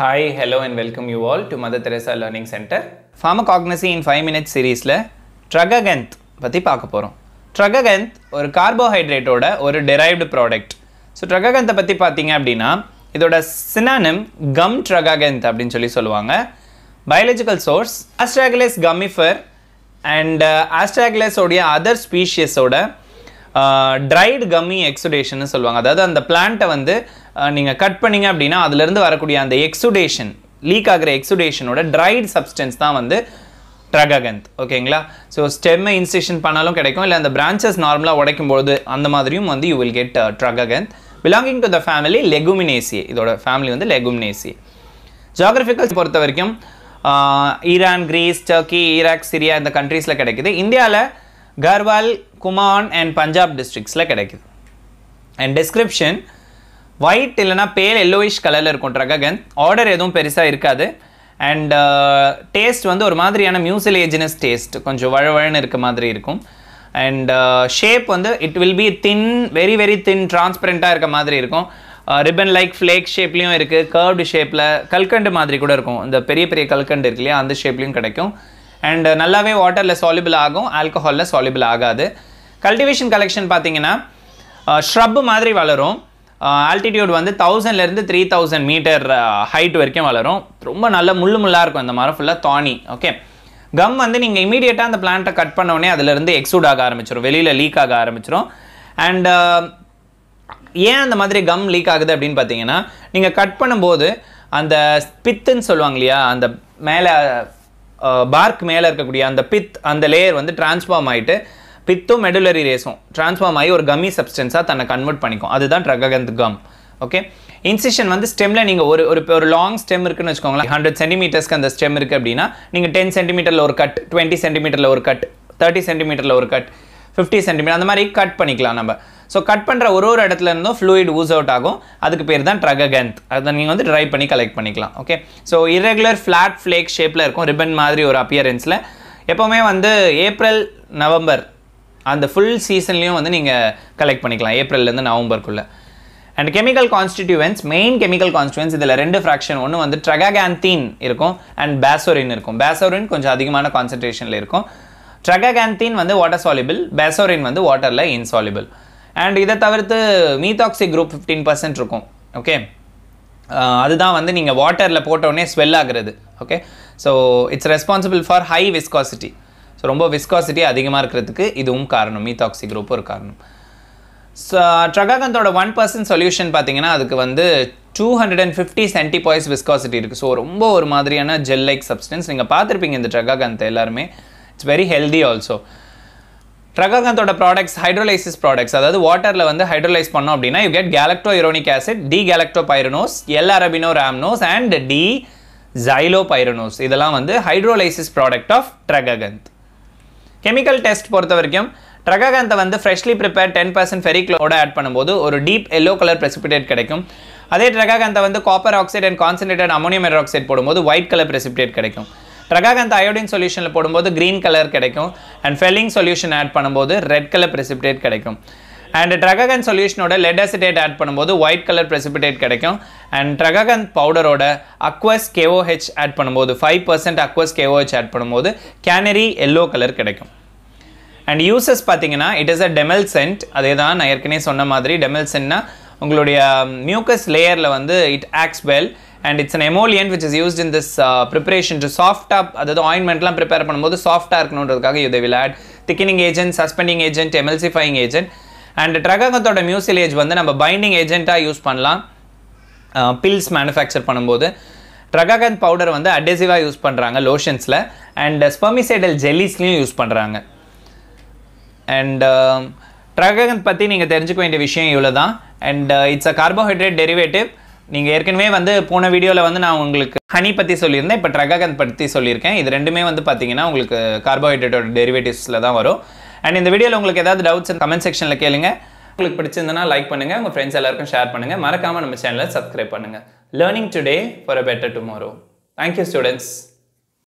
hi hello and welcome you all to Mother Teresa learning centre pharmacognosy in five minutes சீரீஸில் tragacanth பற்றி பார்க்க போகிறோம் ட்ரககென்த் ஒரு கார்போஹைட்ரேட்டோட ஒரு டெரைவ்டு ப்ராடக்ட் ஸோ ட்ரககெந்தை பற்றி பார்த்தீங்க அப்படின்னா இதோட சினானம் கம் ட்ரககெந்த் அப்படின்னு சொல்லி சொல்லுவாங்க biological source Astragalus gummifer and ஆஸ்ட்ராகலேஸோடைய அதர் ஸ்பீஷியஸோட ட்ரைடு கம்மி எக்ஸுடேஷன் சொல்லுவாங்க அதாவது அந்த பிளான்ட்டை வந்து நீங்கள் கட் பண்ணிங்க அப்படின்னா அதுலேருந்து வரக்கூடிய அந்த எக்ஸுடேஷன் லீக் ஆகிற எக்ஸுடேஷனோட ட்ரைட் சப்ஸ்டன்ஸ் தான் வந்து ட்ரககந்த் ஓகேங்களா ஸோ ஸ்டெம்மை இன்ஸ்டேஷன் பண்ணாலும் கிடைக்கும் இல்லை அந்த பிரான்ச்சஸ் நார்மலாக உடைக்கும்போது அந்த மாதிரியும் வந்து you will get tragacanth belonging to the family Leguminosae இதோட ஃபேமிலி வந்து லெகுமினேசி ஜாகிரபிக்கல்ஸ் பொறுத்த வரைக்கும் Iran Greece Turkey Iraq Syria இந்த கண்ட்ரீஸில் கிடைக்குது இந்தியாவில் கர்வால் குமான் அண்ட் பஞ்சாப் டிஸ்ட்ரிக்ஸில் கிடைக்குது அண்ட் டிஸ்கிரிப்ஷன் ஒயிட் இல்லைனா பேல் எல்லோயிஷ் கலரில் இருக்கும் ட்ரககன் ஆர்டர் எதுவும் பெருசாக இருக்காது அண்ட் டேஸ்ட் uh, வந்து ஒரு மாதிரியான மியூசிலேஜினஸ் டேஸ்ட் கொஞ்சம் வழவழன்னு இருக்க மாதிரி இருக்கும் அண்ட் ஷேப் uh, வந்து it will be thin very very thin டிரான்ஸ்பரண்ட்டாக இருக்க மாதிரி இருக்கும் ரிப்பன் லைக் ஃப்ளேக் ஷேப்லேயும் இருக்குது கர்வ்டு ஷேப்பில் கல்கண்டு மாதிரி கூட இருக்கும் இந்த பெரிய பெரிய கல்கண்டு இருக்கு இல்லையா அந்த ஷேப்லேயும் கிடைக்கும் அண்ட் uh, நல்லாவே வாட்டரில் சாலிபிள் ஆகும் ஆல்கஹாலில் சாலிபிள் ஆகாது கல்டிவேஷன் கலெக்ஷன் பார்த்தீங்கன்னா ஷ்ரப் மாதிரி வளரும் ஆல்டிடியூட் வந்து தௌசண்ட்லேருந்து த்ரீ தௌசண்ட் மீட்டர் ஹைட் வரைக்கும் வளரும் ரொம்ப நல்ல முள்ளு முள்ளாக இருக்கும் அந்த மரம் ஃபுல்லாக தானி ஓகே கம் வந்து நீங்கள் இமீடியட்டாக அந்த பிளான்ட்டை கட் பண்ணோடனே அதுலேருந்து எக்ஸூட் ஆக ஆரம்பிச்சிடும் வெளியில் லீக் ஆக ஆரம்பிச்சிடும் அண்ட் ஏன் அந்த மாதிரி கம் லீக் ஆகுது அப்படின்னு பார்த்தீங்கன்னா நீங்கள் கட் பண்ணும்போது அந்த பித்துன்னு சொல்லுவாங்க இல்லையா அந்த மேலே பார்க் மேலே இருக்கக்கூடிய அந்த பித் அந்த லேயர் வந்து டிரான்ஸ்ஃபார்ம் ஆகிட்டு பித்தும் மெடுலரி ரேஸும் டிரான்ஸ்ஃபார்ம் ஆகி ஒரு கம்மி சப்ஸ்டன்ஸாக தன்னை கன்வெர்ட் பண்ணிக்கும் அதுதான் ட்ரகந்த் கம் ஓகே இன்சிஷன் வந்து ஸ்டெம்மில் நீங்கள் ஒரு ஒரு ஒரு லாங் ஸ்டெம் இருக்குன்னு வச்சுக்கோங்களேன் ஹண்ட்ரட் சென்டிமீட்டர்ஸ்க்கு அந்த ஸ்டெம் இருக்குது அப்படின்னா நீங்கள் டென் சென்டிமீட்டரில் ஒரு கட் டுவெண்ட்டி சென்டிமீட்டரில் ஒரு கட் தேர்ட்டி சென்டிமீட்டரில் ஒரு கட் ஃபிஃப்டி சென்டிமீட்டர் அந்த மாதிரி கட் பண்ணிக்கலாம் நம்ம ஸோ கட் பண்ணுற ஒரு ஒரு இடத்துல இருந்தும் ஃப்ளூயிட் ஊஸ் அவுட் ஆகும் அதுக்கு பேர் தான் ட்ரககந்த் அதை நீங்கள் வந்து ட்ரை பண்ணி கலெக்ட் பண்ணிக்கலாம் okay so irregular flat flake ஷேப்பில் இருக்கும் ரிப்பன் மாதிரி ஒரு அப்பியரன்ஸில் எப்போவுமே வந்து ஏப்ரல் நவம்பர் அந்த ஃபுல் சீசன்லேயும் வந்து நீங்கள் கலெக்ட் பண்ணிக்கலாம் ஏப்ரல்லேருந்து நவம்பருக்குள்ளே and chemical constituents main chemical constituents இதில் ரெண்டு ஃப்ராக்ஷன் ஒன்று வந்து ட்ரகாகேந்தீன் இருக்கும் அண்ட் பேசோரின் இருக்கும் பேசோரின் கொஞ்சம் அதிகமான கான்சன்ட்ரேஷனில் இருக்கும் ட்ரகாகேந்தீன் வந்து வாட்டர் சாலிபிள் பேசோரின் வந்து வாட்டரில் இன்சாலிபிள் அண்ட் இதை தவிர்த்து மீதாக்சி குரூப் ஃபிஃப்டீன் பர்சன்ட் இருக்கும் ஓகே அதுதான் வந்து நீங்கள் வாட்டரில் போட்டோடனே ஸ்வெல் ஆகுறது okay so it's responsible for high viscosity ரொம்ப விஸ்காசிட்டி அதிகமாக இருக்கிறதுக்கு இதுவும் காரணம் மீத்தாக்சி குரூப் ஒரு காரணம் ஸோ ட்ரகாகந்தோட ஒன் பர்சன்ட் சொல்யூஷன் பார்த்தீங்கன்னா அதுக்கு வந்து two hundred and fifty centipoise viscosity இருக்குது ஸோ ரொம்ப ஒரு மாதிரியான ஜெல் லைக் சப்ஸ்டன்ஸ் நீங்கள் பார்த்துருப்பீங்க இந்த ட்ரகாகந்த் எல்லாருமே இட்ஸ் வெரி ஹெல்தி ஆல்சோ ட்ரகாகந்தோட ப்ராடக்ட்ஸ் ஹைட்ரோலைசிஸ் ப்ராடக்ட்ஸ் அதாவது வாட்டரில் வந்து ஹைட்ரோலைஸ் பண்ணோம் அப்படின்னா you get galacturonic acid D galactopyranose L arabinose rhamnose and D xylopyranose இதெல்லாம் வந்து hydrolysis product of tragacanth chemical test பொறுத்த வரைக்கும் ட்ரகாகாந்த வந்து ஃப்ரெஷ்லி ப்ரிப்பேர் டென் பர்சன்ட் ஃபெரிக்ளோட ஆட் பண்ணும்போது ஒரு டீப் எல்லோ கலர் ப்ரெசிபிடேட் கிடைக்கும் அதே ட்ரகாகாந்த வந்து copper oxide and concentrate ammonium hydroxide போடும்போது ஒயிட் கலர் ப்ரெசிபிடேட் கிடைக்கும் ட்ரகாகாந்த் அயோடின் சொல்யூஷனில் போடும்போது க்ரீன் கலர் கிடைக்கும் அண்ட் ஃபெல்லிங் சொல்யூஷன் ஆட் பண்ணும்போது ரெட் கலர் ப்ரெசிபிடேட் கிடைக்கும் அண்ட் ட்ரககன் சொல்யூஷனோட லெட் அசிடேட் ஆட் பண்ணும்போது ஒயிட் கலர் ப்ரெசிபிடேட் கிடைக்கும் அண்ட் ட்ரககன் பவுடரோட அக்வஸ் கேஓஹெச் ஆட் பண்ணும்போது five percent aqueous KOH add பண்ணும்போது கேனரி எல்லோ கலர் கிடைக்கும் அண்ட் யூசஸ் பார்த்தீங்கன்னா it is a demulcent அதே தான் நான் ஏற்கனவே சொன்ன மாதிரி டெமல் சென்ட்னா உங்களுடைய மியூக்கஸ் um, லேயரில் வந்து it acts well and it's an emollient which is used in this preparation to சாஃப்டாக அதாவது ஆயின்மெண்ட்லாம் ப்ரிப்பேர் பண்ணும்போது சாஃப்டாக இருக்கணுன்றதுக்காக யுதவிலாட் thickening agent suspending agent emulsifying agent and ட்ரகங்கத்தோட மியூசிலேஜ் வந்து நம்ம பைண்டிங் ஏஜென்ட்டாக யூஸ் பண்ணலாம் பில்ஸ் மேனுஃபேக்சர் பண்ணும்போது ட்ரகாகந்த் பவுடர் வந்து அட்டேசிவாக யூஸ் பண்ணுறாங்க லோஷன்ஸில் அண்ட் ஸ்பெமிசைடல் ஜெல்லிஸ்லையும் யூஸ் பண்ணுறாங்க அண்ட் ட்ரகாகந்த் பற்றி நீங்கள் தெரிஞ்சுக்க வேண்டிய விஷயம் இவ்வளோ தான் and it's a carbohydrate derivative நீங்கள் ஏற்கனவே வந்து போன வீடியோவில் வந்து நான் உங்களுக்கு ஹனி பற்றி சொல்லியிருந்தேன் இப்போ ட்ரகாகந்த் பற்றி சொல்லியிருக்கேன் இது ரெண்டுமே வந்து பார்த்தீங்கன்னா உங்களுக்கு கார்போஹைட்ரேட்டோட டெரிவேட்டிவ்ஸில் தான் வரும் அண்ட் இந்த வீடியோவில் உங்களுக்கு ஏதாவது டவுட்ஸ் கமெண்ட் செக்ஷனில் கேளுங்க உங்களுக்கு பிடிச்சிருந்தனா லைக் பண்ணுங்கள் உங்கள் ஃப்ரெண்ட்ஸ் எல்லாருக்கும் ஷேர் பண்ணுங்கள் மறக்காமல் நம்ம சேனலை சப்ஸ்கிரைப் பண்ணுங்க learning today for a better tomorrow thank you students